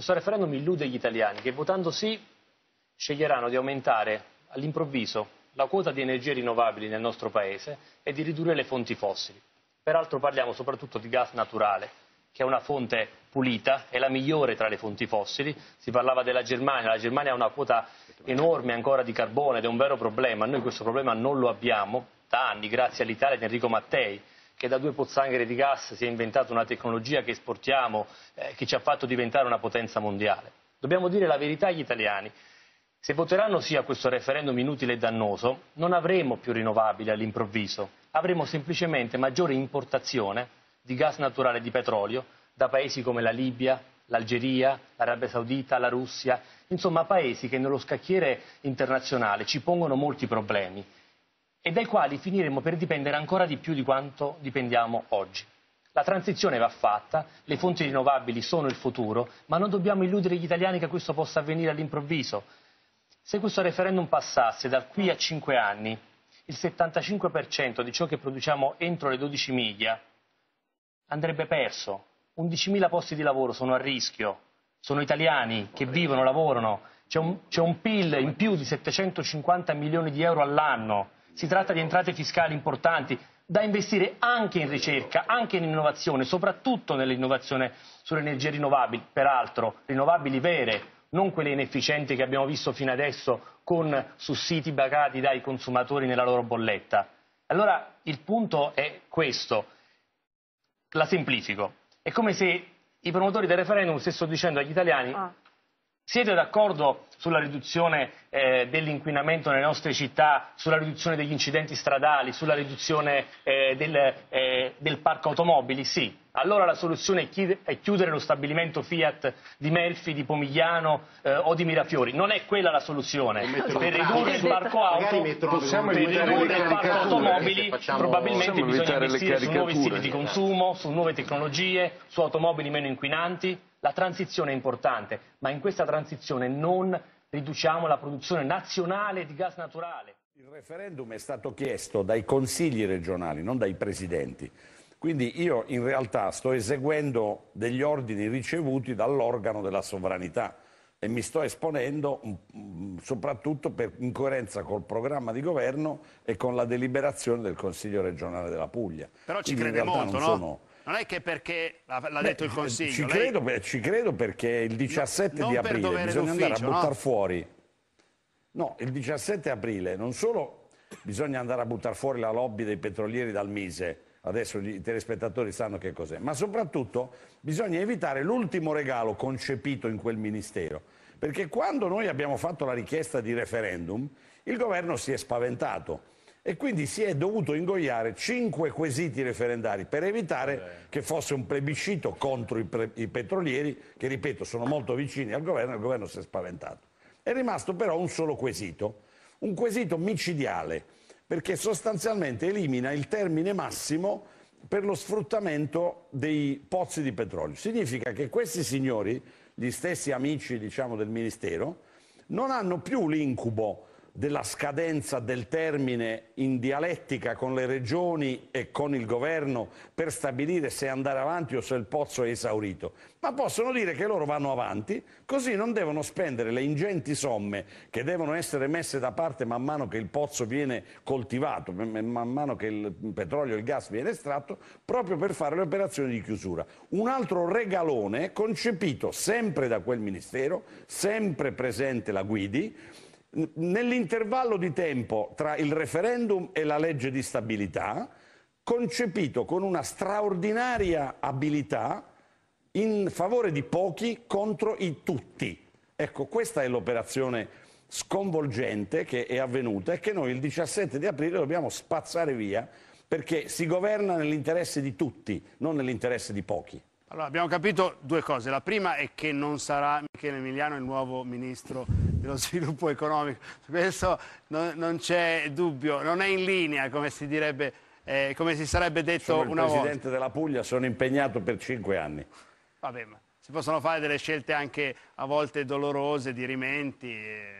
Questo referendum illude gli italiani che votando sì sceglieranno di aumentare all'improvviso la quota di energie rinnovabili nel nostro Paese e di ridurre le fonti fossili. Peraltro parliamo soprattutto di gas naturale, che è una fonte pulita, è la migliore tra le fonti fossili. Si parlava della Germania, la Germania ha una quota enorme ancora di carbone ed è un vero problema. Noi questo problema non lo abbiamo da anni, grazie all'Italia di Enrico Mattei che da due pozzanghere di gas si è inventata una tecnologia che esportiamo, eh, che ci ha fatto diventare una potenza mondiale. Dobbiamo dire la verità agli italiani. Se voteranno sì a questo referendum inutile e dannoso, non avremo più rinnovabili all'improvviso, avremo semplicemente maggiore importazione di gas naturale e di petrolio da paesi come la Libia, l'Algeria, l'Arabia Saudita, la Russia, insomma paesi che nello scacchiere internazionale ci pongono molti problemi e dai quali finiremo per dipendere ancora di più di quanto dipendiamo oggi. La transizione va fatta, le fonti rinnovabili sono il futuro, ma non dobbiamo illudere gli italiani che questo possa avvenire all'improvviso. Se questo referendum passasse da qui a cinque anni, il 75% di ciò che produciamo entro le 12 miglia andrebbe perso. 11.000 posti di lavoro sono a rischio, sono italiani che vivono, lavorano, c'è un, un PIL in più di 750 milioni di euro all'anno si tratta di entrate fiscali importanti da investire anche in ricerca, anche in innovazione, soprattutto nell'innovazione sulle energie rinnovabili, peraltro rinnovabili vere, non quelle inefficienti che abbiamo visto fino adesso con sussidi pagati dai consumatori nella loro bolletta. Allora il punto è questo, la semplifico. È come se i promotori del referendum stessero dicendo agli italiani ah. Siete d'accordo sulla riduzione eh, dell'inquinamento nelle nostre città, sulla riduzione degli incidenti stradali, sulla riduzione eh, del, eh, del, parco automobili? Sì. Allora la soluzione è chiudere lo stabilimento Fiat di Melfi, di Pomigliano eh, o di Mirafiori. Non è quella la soluzione. Per ridurre il parco auto, per ridurre il parco automobili, facciamo... probabilmente bisogna investire su nuovi stili di consumo, su nuove tecnologie, su automobili meno inquinanti la transizione è importante, ma in questa transizione non riduciamo la produzione nazionale di gas naturale. Il referendum è stato chiesto dai consigli regionali, non dai presidenti. Quindi io in realtà sto eseguendo degli ordini ricevuti dall'organo della sovranità e mi sto esponendo mm, mm, soprattutto per incoerenza col programma di governo e con la deliberazione del Consiglio regionale della Puglia. Però ci Quindi crede molto, no? Sono non è che perché l'ha, detto il Consiglio. Ci, lei... credo, ci credo, perché il 17 no, di aprile bisogna andare a buttare no? fuori. No, il 17 aprile non solo bisogna andare a buttare fuori la lobby dei petrolieri dal Mise, adesso i telespettatori sanno che cos'è, ma soprattutto bisogna evitare l'ultimo regalo concepito in quel ministero, perché quando noi abbiamo fatto la richiesta di referendum il governo si è spaventato e quindi si è dovuto ingoiare cinque quesiti referendari per evitare Beh. che fosse un plebiscito contro i, pre- i, petrolieri che, ripeto, sono molto vicini al governo e il governo si è spaventato. È rimasto però un solo quesito, un quesito micidiale, perché sostanzialmente elimina il termine massimo per lo sfruttamento dei pozzi di petrolio. Significa che questi signori, gli stessi amici diciamo, del Ministero, non hanno più l'incubo della scadenza del termine in dialettica con le regioni e con il governo per stabilire se andare avanti o se il pozzo è esaurito, ma possono dire che loro vanno avanti, così non devono spendere le ingenti somme che devono essere messe da parte man mano che il pozzo viene coltivato, man mano che il petrolio e il gas viene estratto, proprio per fare le operazioni di chiusura. Un altro regalone concepito sempre da quel Ministero, sempre presente la Guidi, nell'intervallo di tempo tra il referendum e la legge di stabilità, concepito con una straordinaria abilità in favore di pochi contro i tutti. Ecco, questa è l'operazione sconvolgente che è avvenuta e che noi il 17 di aprile dobbiamo spazzare via perché si governa nell'interesse di tutti, non nell'interesse di pochi. Allora, abbiamo capito due cose. La prima è che non sarà Michele Emiliano il nuovo ministro dello sviluppo economico. Su questo non, non c'è dubbio, non è in linea, come si, direbbe, eh, come si sarebbe detto sono una volta. Sono il presidente della Puglia, sono impegnato per cinque anni. Vabbè, ma si possono fare delle scelte anche a volte dolorose, dirimenti... Eh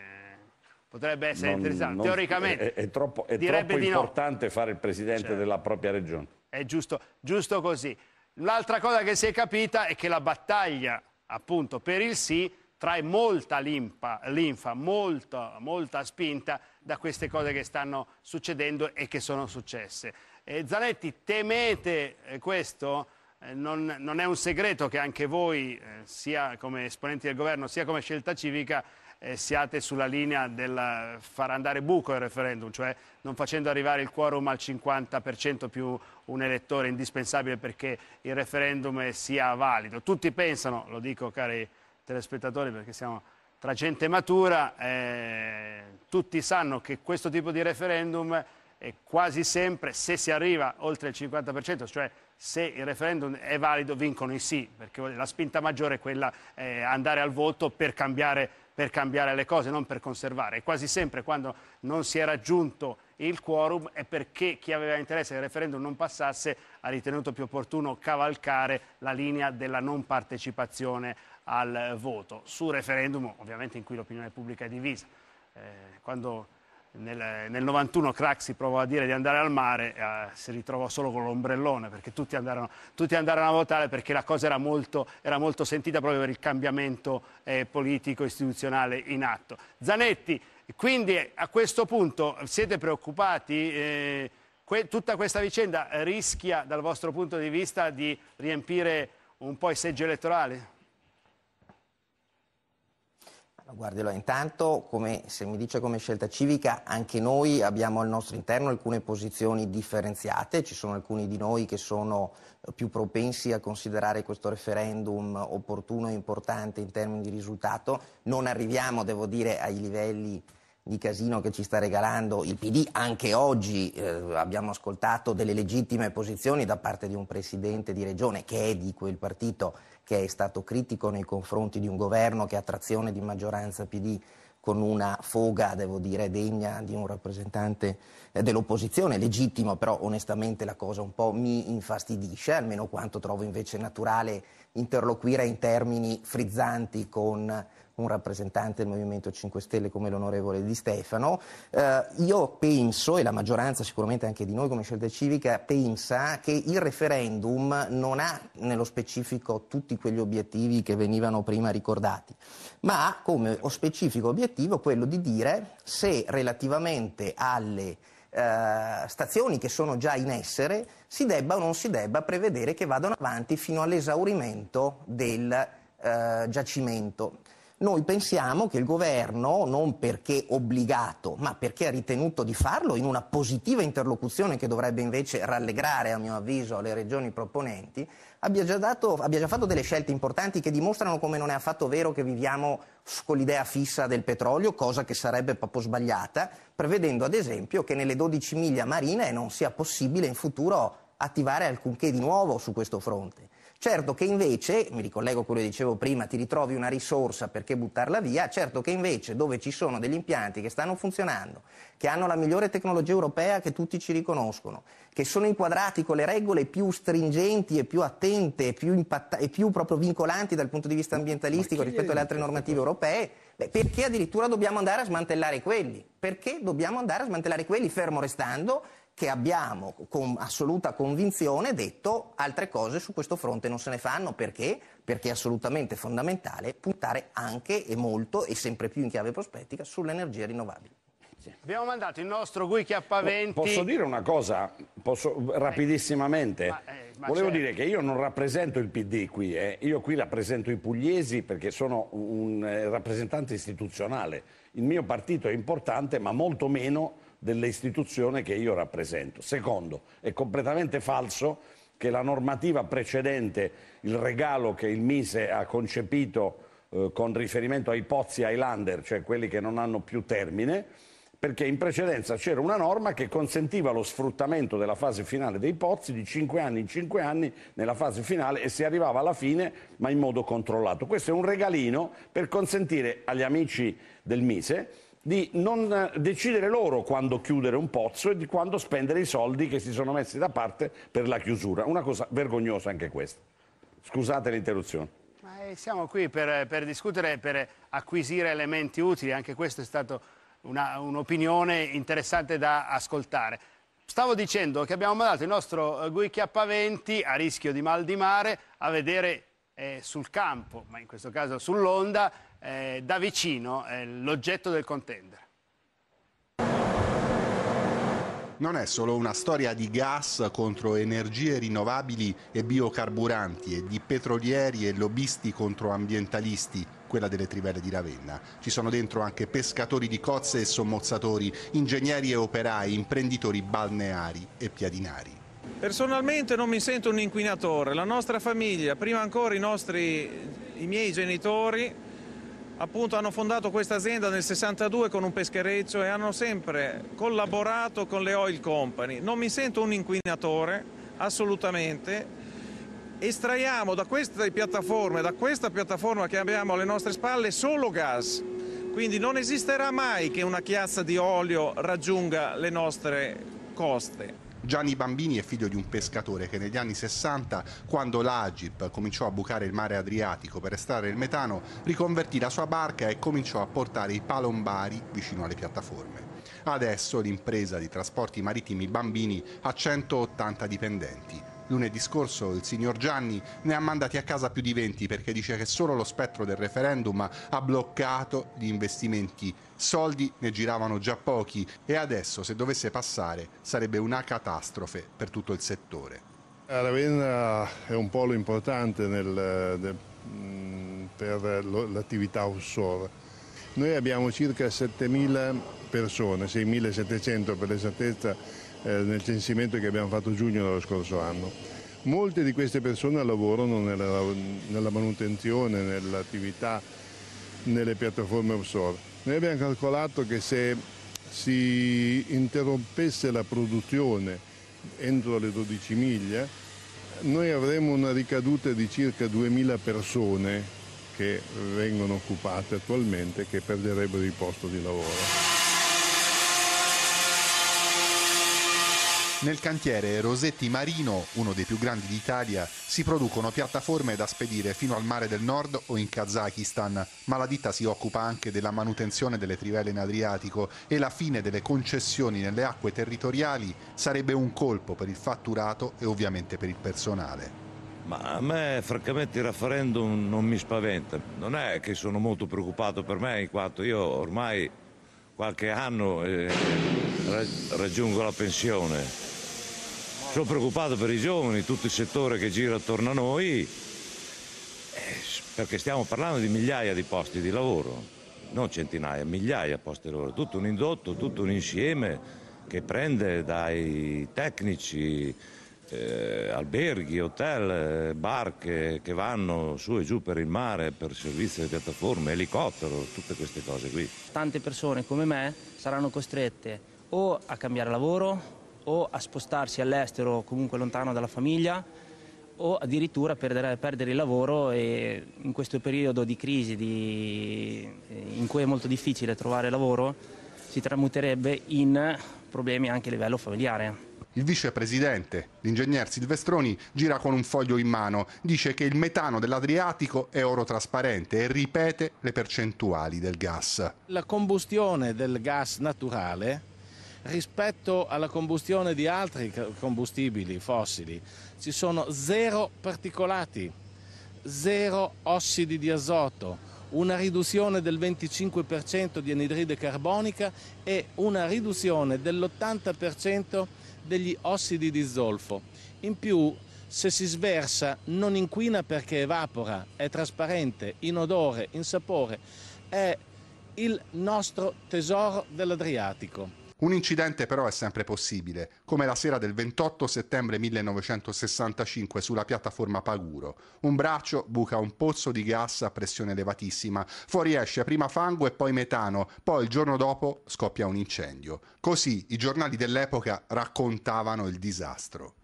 potrebbe essere non, interessante. Non, Teoricamente è, è troppo, è troppo importante no. fare il presidente certo. della propria regione. È giusto, giusto così. L'altra cosa che si è capita è che la battaglia appunto per il sì trae molta limpa, linfa, molta, molta spinta da queste cose che stanno succedendo e che sono successe. E eh, Zanetti, temete eh, questo? Eh, non, non, è un segreto che anche voi, sia come esponenti del governo, sia come scelta civica, eh, siate sulla linea del far andare buco il referendum, cioè non facendo arrivare il quorum al 50% più un elettore indispensabile perché il referendum sia valido. Tutti pensano, lo dico cari telespettatori perché siamo tra gente matura, eh, tutti sanno che questo tipo di referendum è quasi sempre, se si arriva oltre il 50%, cioè se il referendum è valido vincono i sì, perché la spinta maggiore è quella eh, andare al voto per cambiare per cambiare le cose, non per conservare. E quasi sempre quando non si è raggiunto il quorum è perché chi aveva interesse che il referendum non passasse ha ritenuto più opportuno cavalcare la linea della non partecipazione al voto. Su referendum ovviamente in cui l'opinione pubblica è divisa. Eh, quando nel, nel 91 Craxi provò a dire di andare al mare, eh, si ritrovò solo con l'ombrellone perché tutti andarono, tutti andarono, a votare perché la cosa era molto, era molto sentita proprio per il cambiamento eh, politico istituzionale in atto. Zanetti, quindi a questo punto siete preoccupati? Eh, que tutta questa vicenda rischia dal vostro punto di vista di riempire un po' i seggi elettorali? Guardi, intanto, come, se mi dice come scelta civica, anche noi abbiamo al nostro interno alcune posizioni differenziate, ci sono alcuni di noi che sono eh, più propensi a considerare questo referendum opportuno e importante in termini di risultato, non arriviamo, devo dire, ai livelli di casino che ci sta regalando il PD. Anche oggi eh, abbiamo ascoltato delle legittime posizioni da parte di un presidente di regione che è di quel partito, che è stato critico nei confronti di un governo che ha trazione di maggioranza PD con una foga, devo dire, degna di un rappresentante eh, dell'opposizione, legittimo, però onestamente la cosa un po' mi infastidisce, almeno quanto trovo invece naturale interloquire in termini frizzanti con un rappresentante del Movimento 5 Stelle come l'onorevole Di Stefano. Eh, io penso, e la maggioranza sicuramente anche di noi come scelta civica, pensa che il referendum non ha nello specifico tutti quegli obiettivi che venivano prima ricordati, ma ha come specifico obiettivo quello di dire se relativamente alle eh, stazioni che sono già in essere si debba o non si debba prevedere che vadano avanti fino all'esaurimento del eh, giacimento noi pensiamo che il governo, non perché obbligato, ma perché ha ritenuto di farlo in una positiva interlocuzione che dovrebbe invece rallegrare, a mio avviso, le regioni proponenti, abbia già, dato, abbia già fatto delle scelte importanti che dimostrano come non è affatto vero che viviamo con l'idea fissa del petrolio, cosa che sarebbe proprio sbagliata, prevedendo ad esempio che nelle 12 miglia marine non sia possibile in futuro attivare alcunché di nuovo su questo fronte. Certo che invece, mi ricollego a quello che dicevo prima, ti ritrovi una risorsa perché buttarla via, certo che invece dove ci sono degli impianti che stanno funzionando, che hanno la migliore tecnologia europea che tutti ci riconoscono, che sono inquadrati con le regole più stringenti e più attente e più, impatta- e più proprio vincolanti dal punto di vista ambientalistico rispetto alle altre normative europee, beh, perché addirittura dobbiamo andare a smantellare quelli? Perché dobbiamo andare a smantellare quelli fermo restando che abbiamo con assoluta convinzione detto altre cose su questo fronte non se ne fanno perché? Perché è assolutamente fondamentale puntare anche e molto e sempre più in chiave prospettica sulle energie rinnovabili. Sì. Abbiamo mandato il nostro Gui Chiappaventi. Posso dire una cosa Posso, rapidissimamente? Eh, ma, eh, ma Volevo certo. dire che io non rappresento il PD qui, eh. io qui rappresento i pugliesi perché sono un eh, rappresentante istituzionale. Il mio partito è importante ma molto meno dell'istituzione che io rappresento. Secondo, è completamente falso che la normativa precedente, il regalo che il Mise ha concepito eh, con riferimento ai pozzi Highlander, cioè quelli che non hanno più termine, perché in precedenza c'era una norma che consentiva lo sfruttamento della fase finale dei pozzi di 5 anni in 5 anni nella fase finale e si arrivava alla fine ma in modo controllato. Questo è un regalino per consentire agli amici del Mise di non decidere loro quando chiudere un pozzo e di quando spendere i soldi che si sono messi da parte per la chiusura. Una cosa vergognosa anche questa. Scusate l'interruzione. Eh, siamo qui per, per discutere, per acquisire elementi utili, anche questa è stata un'opinione un interessante da ascoltare. Stavo dicendo che abbiamo mandato il nostro eh, Gui Chiappaventi a rischio di mal di mare a vedere eh, sul campo, ma in questo caso sull'onda, eh, da vicino eh, l'oggetto del contendere. Non è solo una storia di gas contro energie rinnovabili e biocarburanti e di petrolieri e lobbisti contro ambientalisti, quella delle trivelle di Ravenna. Ci sono dentro anche pescatori di cozze e sommozzatori, ingegneri e operai, imprenditori balneari e piadinari. Personalmente non mi sento un inquinatore, la nostra famiglia, prima ancora i, nostri, i miei genitori appunto hanno fondato questa azienda nel 62 con un peschereccio e hanno sempre collaborato con le oil company. Non mi sento un inquinatore, assolutamente. Estraiamo da queste piattaforme, da questa piattaforma che abbiamo alle nostre spalle, solo gas. Quindi non esisterà mai che una chiazza di olio raggiunga le nostre coste. Gianni Bambini è figlio di un pescatore che negli anni 60, quando l'Agip cominciò a bucare il mare Adriatico per estrarre il metano, riconvertì la sua barca e cominciò a portare i palombari vicino alle piattaforme. Adesso l'impresa di trasporti marittimi Bambini ha 180 dipendenti. Lunedì scorso il signor Gianni ne ha mandati a casa più di 20 perché dice che solo lo spettro del referendum ha bloccato gli investimenti. Soldi ne giravano già pochi e adesso se dovesse passare sarebbe una catastrofe per tutto il settore. Ravenna è un polo importante nel, nel, per l'attività offshore. Noi abbiamo circa 7.000 persone, 6.700 per l'esattezza, eh, nel censimento che abbiamo fatto a giugno dello scorso anno. Molte di queste persone lavorano nella, nella manutenzione, nell'attività, nelle piattaforme offshore. Noi abbiamo calcolato che se si interrompesse la produzione entro le 12 miglia, noi avremmo una ricaduta di circa 2.000 persone che vengono occupate attualmente che perderebbero il posto di lavoro. Nel cantiere Rosetti Marino, uno dei più grandi d'Italia, si producono piattaforme da spedire fino al mare del nord o in Kazakistan, ma la ditta si occupa anche della manutenzione delle trivelle in Adriatico e la fine delle concessioni nelle acque territoriali sarebbe un colpo per il fatturato e ovviamente per il personale. Ma a me francamente il referendum non mi spaventa, non è che sono molto preoccupato per me in quanto io ormai qualche anno eh, raggiungo la pensione. Sono preoccupato per i giovani, tutto il settore che gira attorno a noi, eh, perché stiamo parlando di migliaia di posti di lavoro, non centinaia, migliaia di posti di lavoro, tutto un indotto, tutto un insieme che prende dai tecnici, eh, alberghi, hotel, eh, barche che vanno su e giù per il mare, per servizi di piattaforme, elicottero, tutte queste cose qui. Tante persone come me saranno costrette o a cambiare lavoro o a spostarsi all'estero comunque lontano dalla famiglia o addirittura perdere, perdere il lavoro e in questo periodo di crisi di, in cui è molto difficile trovare lavoro si tramuterebbe in problemi anche a livello familiare. Il vicepresidente, l'ingegner Silvestroni, gira con un foglio in mano, dice che il metano dell'Adriatico è oro trasparente e ripete le percentuali del gas. La combustione del gas naturale rispetto alla combustione di altri combustibili fossili. Ci sono zero particolati, zero ossidi di azoto, una riduzione del 25% di anidride carbonica e una riduzione dell'80% degli ossidi di zolfo. In più, se si sversa, non inquina perché evapora, è trasparente, in odore, in sapore, è il nostro tesoro dell'Adriatico. Un incidente però è sempre possibile, come la sera del 28 settembre 1965 sulla piattaforma Paguro. Un braccio buca un pozzo di gas a pressione elevatissima, fuoriesce prima fango e poi metano, poi il giorno dopo scoppia un incendio. Così i giornali dell'epoca raccontavano il disastro.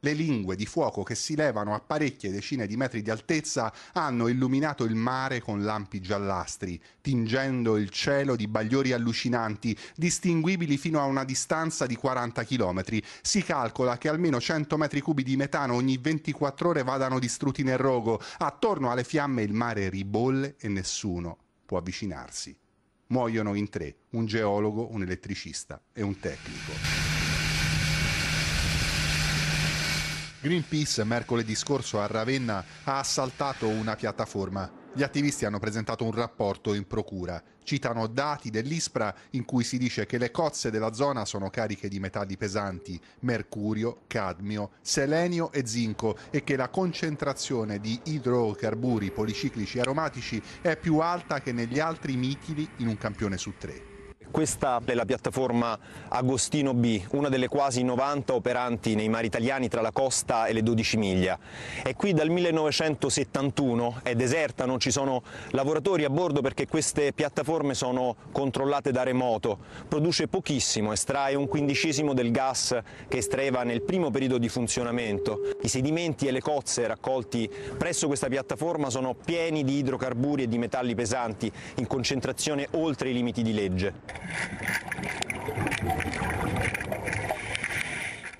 Le lingue di fuoco che si levano a parecchie decine di metri di altezza hanno illuminato il mare con lampi giallastri, tingendo il cielo di bagliori allucinanti, distinguibili fino a una distanza di 40 km. Si calcola che almeno 100 metri cubi di metano ogni 24 ore vadano distrutti nel rogo. Attorno alle fiamme il mare ribolle e nessuno può avvicinarsi. Muoiono in tre, un geologo, un elettricista e un tecnico. Greenpeace mercoledì scorso a Ravenna ha assaltato una piattaforma. Gli attivisti hanno presentato un rapporto in procura. Citano dati dell'ISPRA in cui si dice che le cozze della zona sono cariche di metalli pesanti, mercurio, cadmio, selenio e zinco e che la concentrazione di idrocarburi policiclici aromatici è più alta che negli altri mitili in un campione su tre. Questa è la piattaforma Agostino B, una delle quasi 90 operanti nei mari italiani tra la costa e le 12 miglia. È qui dal 1971, è deserta, non ci sono lavoratori a bordo perché queste piattaforme sono controllate da remoto. Produce pochissimo, estrae un quindicesimo del gas che estraeva nel primo periodo di funzionamento. I sedimenti e le cozze raccolti presso questa piattaforma sono pieni di idrocarburi e di metalli pesanti in concentrazione oltre i limiti di legge. Thank you.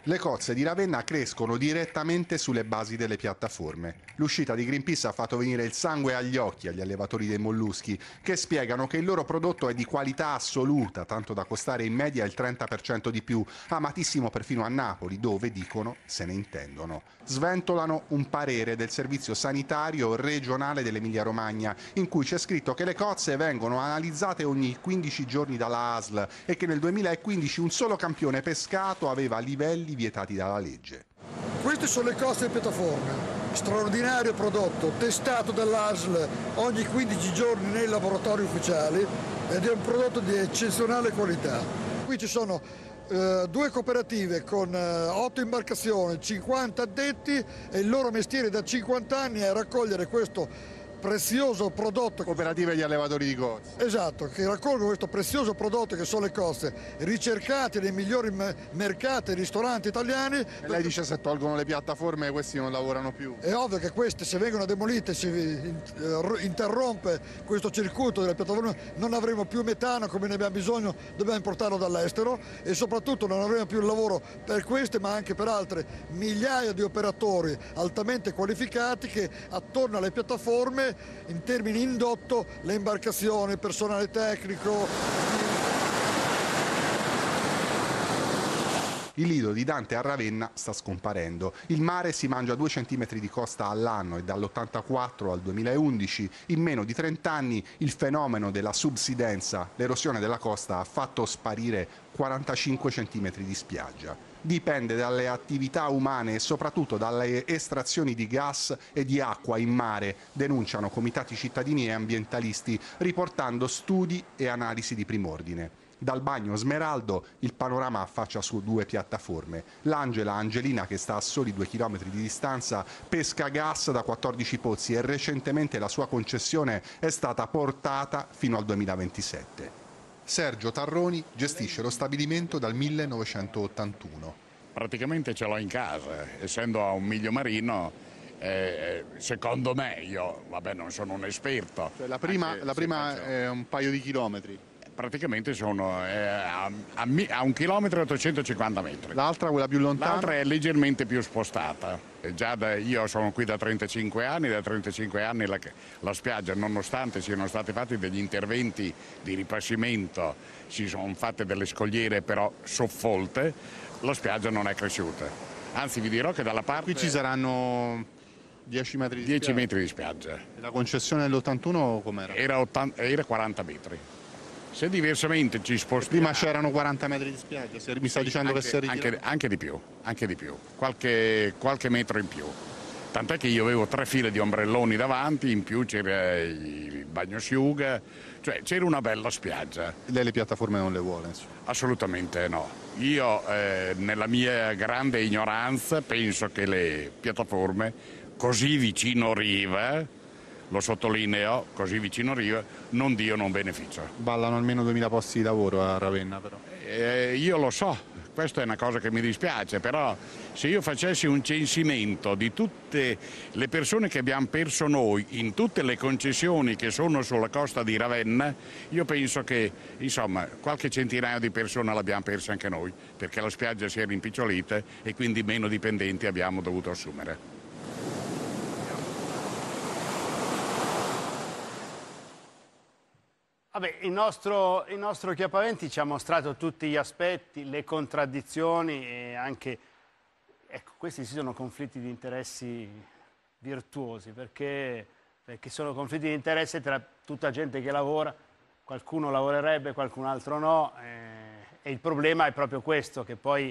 Le cozze di Ravenna crescono direttamente sulle basi delle piattaforme. L'uscita di Greenpeace ha fatto venire il sangue agli occhi agli allevatori dei molluschi, che spiegano che il loro prodotto è di qualità assoluta, tanto da costare in media il 30% di più, amatissimo perfino a Napoli, dove, dicono, se ne intendono. Sventolano un parere del Servizio Sanitario Regionale dell'Emilia-Romagna, in cui c'è scritto che le cozze vengono analizzate ogni 15 giorni dalla ASL e che nel 2015 un solo campione pescato aveva livelli vietati dalla legge. Queste sono le coste di piattaforma, straordinario prodotto testato dall'ASL ogni 15 giorni nei laboratori ufficiali ed è un prodotto di eccezionale qualità. Qui ci sono eh, due cooperative con eh, 8 imbarcazioni, 50 addetti e il loro mestiere da 50 anni è raccogliere questo prezioso prodotto. Cooperative di allevatori di cozze. Esatto, che raccolgono questo prezioso prodotto che sono le cozze, ricercate nei migliori mercati e ristoranti italiani. E lei dice se tolgono le piattaforme questi non lavorano più. È ovvio che queste se vengono demolite si interrompe questo circuito delle piattaforme, non avremo più metano come ne abbiamo bisogno, dobbiamo importarlo dall'estero e soprattutto non avremo più il lavoro per queste ma anche per altre migliaia di operatori altamente qualificati che attorno alle piattaforme in termini indotto le imbarcazioni, il personale tecnico, Il lido di Dante a Ravenna sta scomparendo. Il mare si mangia 2 cm di costa all'anno e dall'84 al 2011, in meno di 30 anni, il fenomeno della subsidenza, l'erosione della costa, ha fatto sparire 45 cm di spiaggia dipende dalle attività umane e soprattutto dalle estrazioni di gas e di acqua in mare, denunciano comitati cittadini e ambientalisti, riportando studi e analisi di prim'ordine. Dal bagno Smeraldo il panorama affaccia su due piattaforme. L'Angela Angelina, che sta a soli due chilometri di distanza, pesca gas da 14 pozzi e recentemente la sua concessione è stata portata fino al 2027. Sergio Tarroni gestisce lo stabilimento dal 1981. Praticamente ce l'ho in casa, essendo a un miglio marino, eh, secondo me, io vabbè non sono un esperto. Cioè la prima, la prima è un paio di chilometri? praticamente sono eh, a, a, a, un chilometro e 850 metri. L'altra, quella più lontana? L'altra è leggermente più spostata. Eh, da, io sono qui da 35 anni, da 35 anni la, la spiaggia, nonostante siano stati fatti degli interventi di ripassimento, si sono fatte delle scogliere però soffolte, la spiaggia non è cresciuta. Anzi vi dirò che dalla parte... Qui ci saranno 10 metri di 10 spiaggia. metri di spiaggia. E la concessione dell'81 com'era? Era, era 40 metri. Se diversamente ci spostiamo... Prima c'erano 40 metri di spiaggia, se mi sta dicendo anche, che si è anche, anche, di più, anche di più, qualche, qualche metro in più. Tant'è che io avevo tre file di ombrelloni davanti, in più c'era il bagnosciuga, cioè c'era una bella spiaggia. Lei le piattaforme non le vuole? Insomma. Assolutamente no. Io eh, nella mia grande ignoranza penso che le piattaforme così vicino riva lo sottolineo, così vicino a Riva, non Dio non beneficia. Ballano almeno 2000 posti di lavoro a Ravenna però. Eh, io lo so, questa è una cosa che mi dispiace, però se io facessi un censimento di tutte le persone che abbiamo perso noi in tutte le concessioni che sono sulla costa di Ravenna, io penso che insomma qualche centinaio di persone l'abbiamo persa anche noi, perché la spiaggia si è rimpicciolita e quindi meno dipendenti abbiamo dovuto assumere. Vabbè, il nostro, il nostro Chiappaventi ci ha mostrato tutti gli aspetti, le contraddizioni e anche... Ecco, questi si sono conflitti di interessi virtuosi perché, perché sono conflitti di interesse tra tutta gente che lavora, qualcuno lavorerebbe, qualcun altro no eh, e il problema è proprio questo, che poi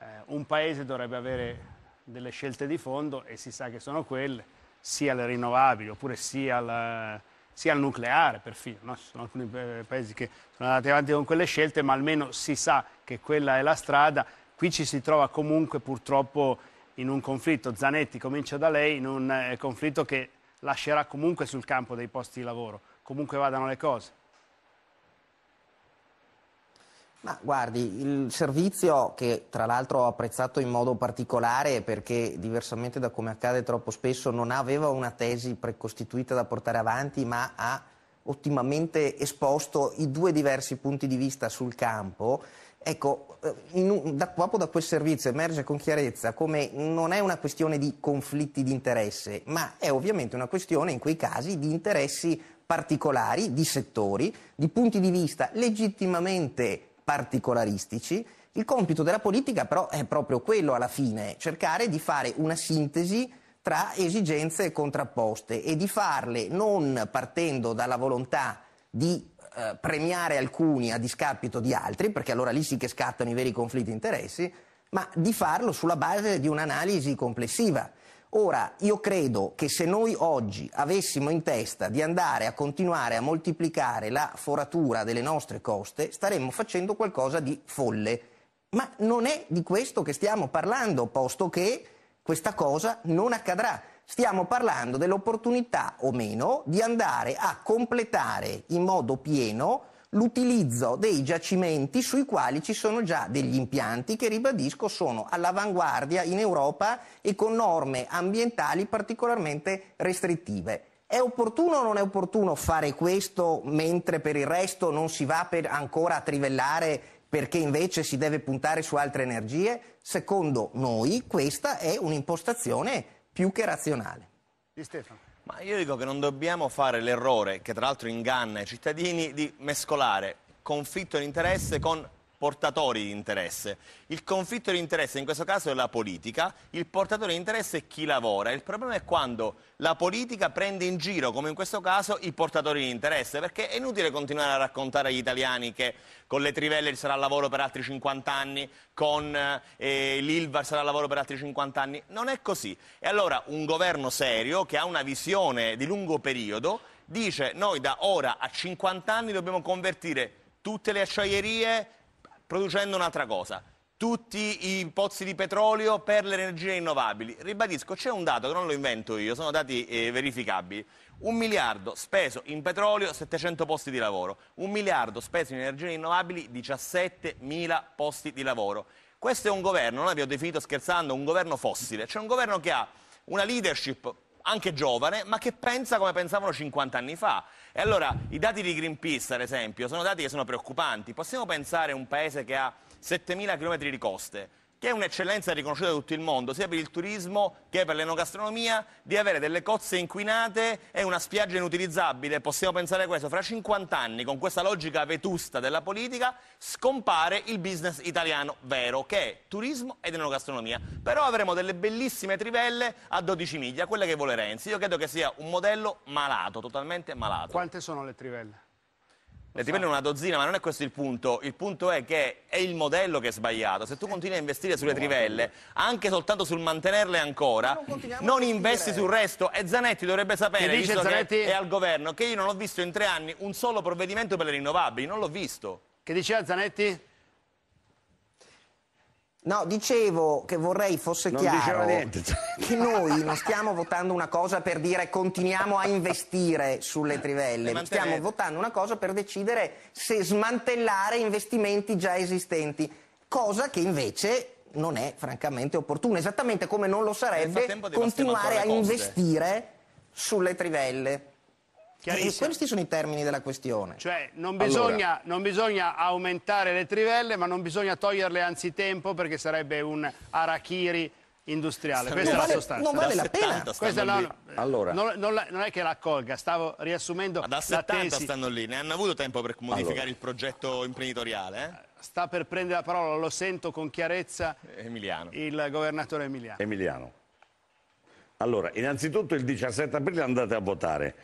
eh, un paese dovrebbe avere delle scelte di fondo e si sa che sono quelle, sia le rinnovabili oppure sia la sia il nucleare perfino, no? ci sono alcuni eh, paesi che sono andati avanti con quelle scelte, ma almeno si sa che quella è la strada, qui ci si trova comunque purtroppo in un conflitto, Zanetti comincia da lei, in un eh, conflitto che lascerà comunque sul campo dei posti di lavoro, comunque vadano le cose. Ma guardi, il servizio che tra l'altro ho apprezzato in modo particolare perché diversamente da come accade troppo spesso non aveva una tesi precostituita da portare avanti ma ha ottimamente esposto i due diversi punti di vista sul campo. Ecco, eh, in, da, proprio da quel servizio emerge con chiarezza come non è una questione di conflitti di interesse, ma è ovviamente una questione in quei casi di interessi particolari, di settori, di punti di vista legittimamente particolaristici. Il compito della politica però è proprio quello alla fine, cercare di fare una sintesi tra esigenze contrapposte e di farle non partendo dalla volontà di eh, premiare alcuni a discapito di altri, perché allora lì sì che scattano i veri conflitti di interessi, ma di farlo sulla base di un'analisi complessiva Ora, io credo che se noi oggi avessimo in testa di andare a continuare a moltiplicare la foratura delle nostre coste, staremmo facendo qualcosa di folle. Ma non è di questo che stiamo parlando, posto che questa cosa non accadrà. Stiamo parlando dell'opportunità o meno di andare a completare in modo pieno l'utilizzo dei giacimenti sui quali ci sono già degli impianti che, ribadisco, sono all'avanguardia in Europa e con norme ambientali particolarmente restrittive. È opportuno o non è opportuno fare questo mentre per il resto non si va ancora a trivellare perché invece si deve puntare su altre energie? Secondo noi questa è un'impostazione più che razionale. Ma io dico che non dobbiamo fare l'errore, che tra l'altro inganna i cittadini, di mescolare conflitto di interesse con portatori di interesse. Il conflitto di interesse in questo caso è la politica, il portatore di interesse è chi lavora. Il problema è quando la politica prende in giro, come in questo caso, i portatori di interesse, perché è inutile continuare a raccontare agli italiani che con le trivelle ci sarà lavoro per altri 50 anni, con eh, l'Ilvar sarà lavoro per altri 50 anni. Non è così. E allora un governo serio che ha una visione di lungo periodo dice noi da ora a 50 anni dobbiamo convertire tutte le acciaierie producendo un'altra cosa. Tutti i pozzi di petrolio per le energie rinnovabili. Ribadisco, c'è un dato che non lo invento io, sono dati eh, verificabili. Un miliardo speso in petrolio, 700 posti di lavoro. Un miliardo speso in energie rinnovabili, 17 mila posti di lavoro. Questo è un governo, noi abbiamo definito scherzando un governo fossile, cioè un governo che ha una leadership anche giovane, ma che pensa come pensavano 50 anni fa. E allora i dati di Greenpeace, ad esempio, sono dati che sono preoccupanti. Possiamo pensare a un paese che ha 7.000 km di coste, che è un'eccellenza riconosciuta da tutto il mondo, sia per il turismo che per l'enogastronomia, di avere delle cozze inquinate e una spiaggia inutilizzabile. Possiamo pensare a questo. Fra 50 anni, con questa logica vetusta della politica, scompare il business italiano vero, che è turismo ed enogastronomia. Però avremo delle bellissime trivelle a 12 miglia, quelle che vuole Renzi. Io credo che sia un modello malato, totalmente malato. Quante sono le trivelle? Le ti una dozzina, ma non è questo il punto. Il punto è che è il modello che è sbagliato. Se tu eh. continui a investire sulle trivelle, anche soltanto sul mantenerle ancora, non, non investi sul resto. E Zanetti dovrebbe sapere, dice visto Zanetti... che è al governo, che io non ho visto in tre anni un solo provvedimento per le rinnovabili. Non l'ho visto. Che diceva Zanetti? No, dicevo che vorrei fosse non chiaro che noi non stiamo votando una cosa per dire continuiamo a investire sulle trivelle, stiamo votando una cosa per decidere se smantellare investimenti già esistenti, cosa che invece non è francamente opportuna, esattamente come non lo sarebbe continuare a investire sulle trivelle. E eh, questi sono i termini della questione. Cioè, non bisogna, allora. non bisogna, aumentare le trivelle, ma non bisogna toglierle anzitempo perché sarebbe un arachiri industriale. Questa non è vale, la sostanza. Non vale la pena. Questa la, allora. non, non, non, è che la colga, stavo riassumendo. Ma da 70 tesi. stanno lì, ne hanno avuto tempo per modificare allora. il progetto imprenditoriale? Eh? Sta per prendere la parola, lo sento con chiarezza. Emiliano. Il governatore Emiliano. Emiliano. Allora, innanzitutto il 17 aprile andate a votare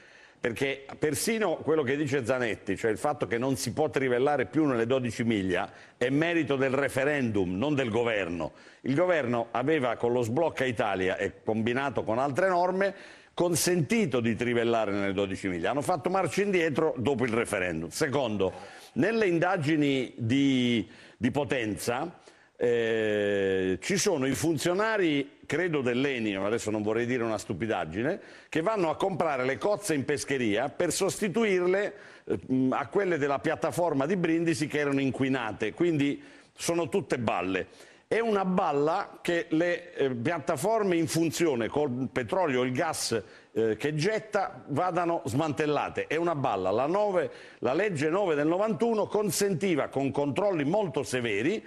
perché persino quello che dice Zanetti, cioè il fatto che non si può trivellare più nelle 12 miglia, è merito del referendum, non del governo. Il governo aveva con lo sblocca Italia e combinato con altre norme consentito di trivellare nelle 12 miglia. Hanno fatto marcia indietro dopo il referendum. Secondo, nelle indagini di, di Potenza eh, ci sono i funzionari credo dell'Enio, adesso non vorrei dire una stupidaggine, che vanno a comprare le cozze in pescheria per sostituirle eh, a quelle della piattaforma di Brindisi che erano inquinate, quindi sono tutte balle. È una balla che le eh, piattaforme in funzione col petrolio e il gas eh, che getta vadano smantellate. È una balla. La, 9, la legge 9 del 91 consentiva con controlli molto severi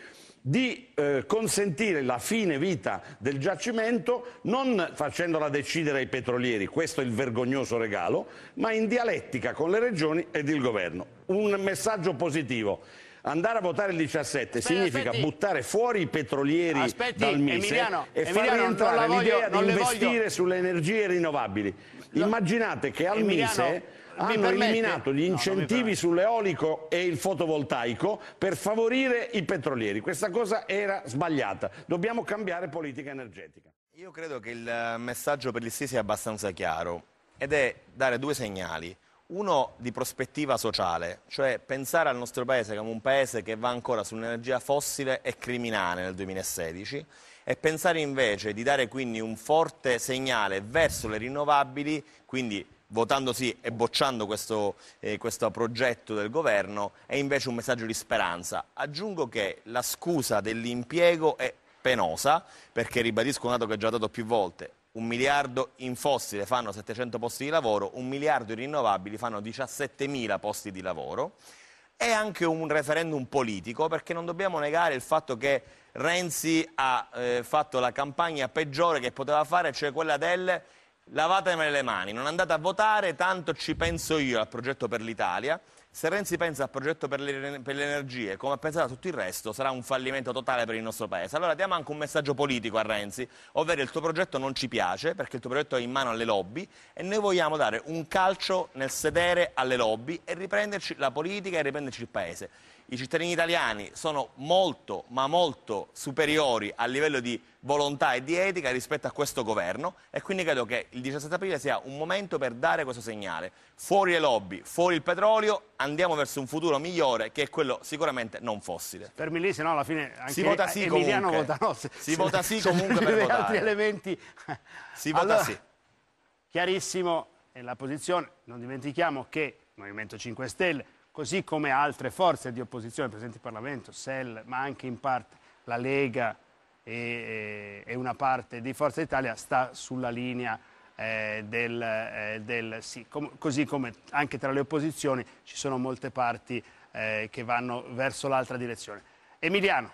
di eh, consentire la fine vita del giacimento non facendola decidere ai petrolieri, questo è il vergognoso regalo, ma in dialettica con le regioni ed il governo. Un messaggio positivo. Andare a votare il 17 aspetti, significa aspetti. buttare fuori i petrolieri aspetti, dal MISE Emiliano, e Emiliano, far rientrare l'idea di investire voglio. sulle energie rinnovabili. Immaginate che al Emiliano, MISE Ah, hanno eliminato gli incentivi no, sull'eolico e il fotovoltaico per favorire i petrolieri. Questa cosa era sbagliata. Dobbiamo cambiare politica energetica. Io credo che il eh, messaggio per l'Istisi sia abbastanza chiaro ed è dare due segnali. Uno di prospettiva sociale, cioè pensare al nostro paese come un paese che va ancora sull'energia fossile e criminale nel 2016 e pensare invece di dare quindi un forte segnale verso le rinnovabili, quindi votando sì e bocciando questo, eh, questo, progetto del governo, è invece un messaggio di speranza. Aggiungo che la scusa dell'impiego è penosa, perché ribadisco un dato che ho già dato più volte. Un miliardo in fossile fanno 700 posti di lavoro, un miliardo in rinnovabili fanno 17.000 posti di lavoro. È anche un referendum politico perché non dobbiamo negare il fatto che Renzi ha eh, fatto la campagna peggiore che poteva fare, cioè quella del Lavatemele le mani, non andate a votare, tanto ci penso io al progetto per l'Italia. Se Renzi pensa al progetto per le, per le energie, come ha pensato a tutto il resto, sarà un fallimento totale per il nostro Paese. Allora diamo anche un messaggio politico a Renzi, ovvero il tuo progetto non ci piace, perché il tuo progetto è in mano alle lobby, e noi vogliamo dare un calcio nel sedere alle lobby e riprenderci la politica e riprenderci il Paese i cittadini italiani sono molto, ma molto superiori a livello di volontà e di etica rispetto a questo governo e quindi credo che il 17 aprile sia un momento per dare questo segnale. Fuori le lobby, fuori il petrolio, andiamo verso un futuro migliore che è quello sicuramente non fossile. Per lì, se no alla fine anche si vota sì Emiliano comunque. vota no. Se, si se, vota sì comunque per votare. altri elementi. Si allora, vota sì. Chiarissimo è la posizione, non dimentichiamo che il Movimento 5 Stelle così come altre forze di opposizione presenti in Parlamento, SEL, ma anche in parte la Lega e, e una parte di Forza Italia, sta sulla linea eh, del, eh, del, sì. Com così come anche tra le opposizioni ci sono molte parti eh, che vanno verso l'altra direzione. Emiliano.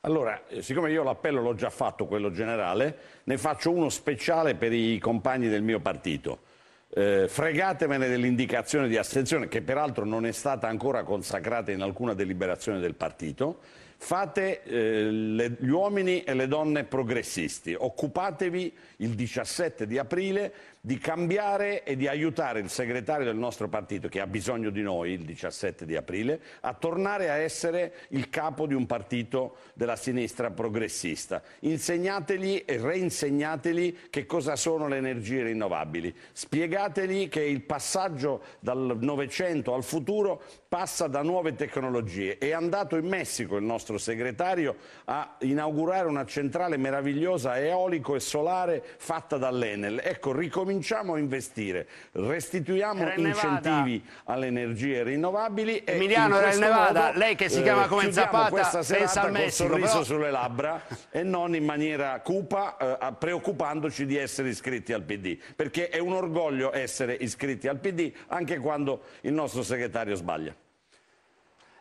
Allora, eh, siccome io l'appello l'ho già fatto, quello generale, ne faccio uno speciale per i compagni del mio partito eh, fregatemene dell'indicazione di astensione che peraltro non è stata ancora consacrata in alcuna deliberazione del partito fate eh, le, gli uomini e le donne progressisti, occupatevi il 17 di aprile di cambiare e di aiutare il segretario del nostro partito, che ha bisogno di noi il 17 di aprile, a tornare a essere il capo di un partito della sinistra progressista. Insegnateli e reinsegnateli che cosa sono le energie rinnovabili. Spiegateli che il passaggio dal Novecento al futuro passa da nuove tecnologie. È andato in Messico il nostro segretario a inaugurare una centrale meravigliosa eolico e solare fatta dall'Enel. Ecco, ricominciamo cominciamo a investire, restituiamo incentivi alle energie rinnovabili. E Emiliano Real Nevada, modo, lei che si chiama eh, come eh, Zapata, pensa al Messico. Con un sorriso però... sulle labbra e non in maniera cupa, eh, preoccupandoci di essere iscritti al PD, perché è un orgoglio essere iscritti al PD anche quando il nostro segretario sbaglia.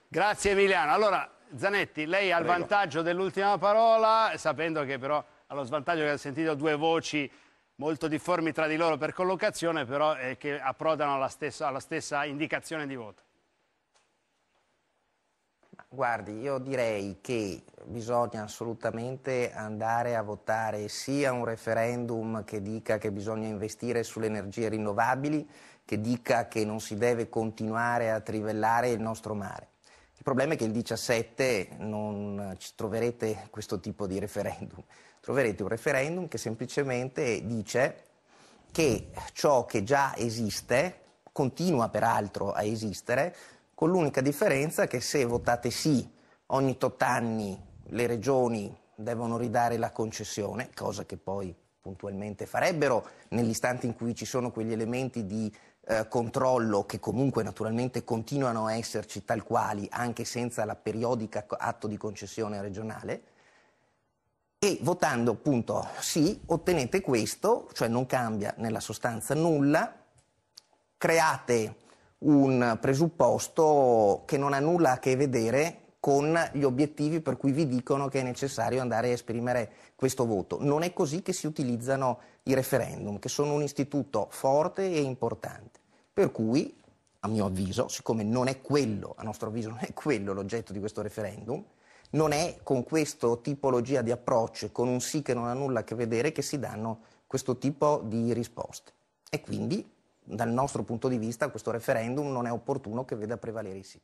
Grazie Emiliano. Allora, Zanetti, lei ha il vantaggio dell'ultima parola, sapendo che però ha lo svantaggio che ha sentito due voci molto difformi tra di loro per collocazione, però eh, che approdano alla stessa, alla stessa indicazione di voto. Guardi, io direi che bisogna assolutamente andare a votare sia un referendum che dica che bisogna investire sulle energie rinnovabili, che dica che non si deve continuare a trivellare il nostro mare. Il problema è che il 17 non ci troverete questo tipo di referendum troverete un referendum che semplicemente dice che ciò che già esiste, continua peraltro a esistere, con l'unica differenza che se votate sì ogni tot anni le regioni devono ridare la concessione, cosa che poi puntualmente farebbero nell'istante in cui ci sono quegli elementi di eh, controllo che comunque naturalmente continuano a esserci tal quali anche senza la periodica atto di concessione regionale e votando appunto sì ottenete questo, cioè non cambia nella sostanza nulla, create un presupposto che non ha nulla a che vedere con gli obiettivi per cui vi dicono che è necessario andare a esprimere questo voto. Non è così che si utilizzano i referendum, che sono un istituto forte e importante. Per cui, a mio avviso, siccome non è quello, a nostro avviso non è quello l'oggetto di questo referendum, non è con questa tipologia di approccio con un sì che non ha nulla a che vedere che si danno questo tipo di risposte. E quindi, dal nostro punto di vista, questo referendum non è opportuno che veda prevalere i sì.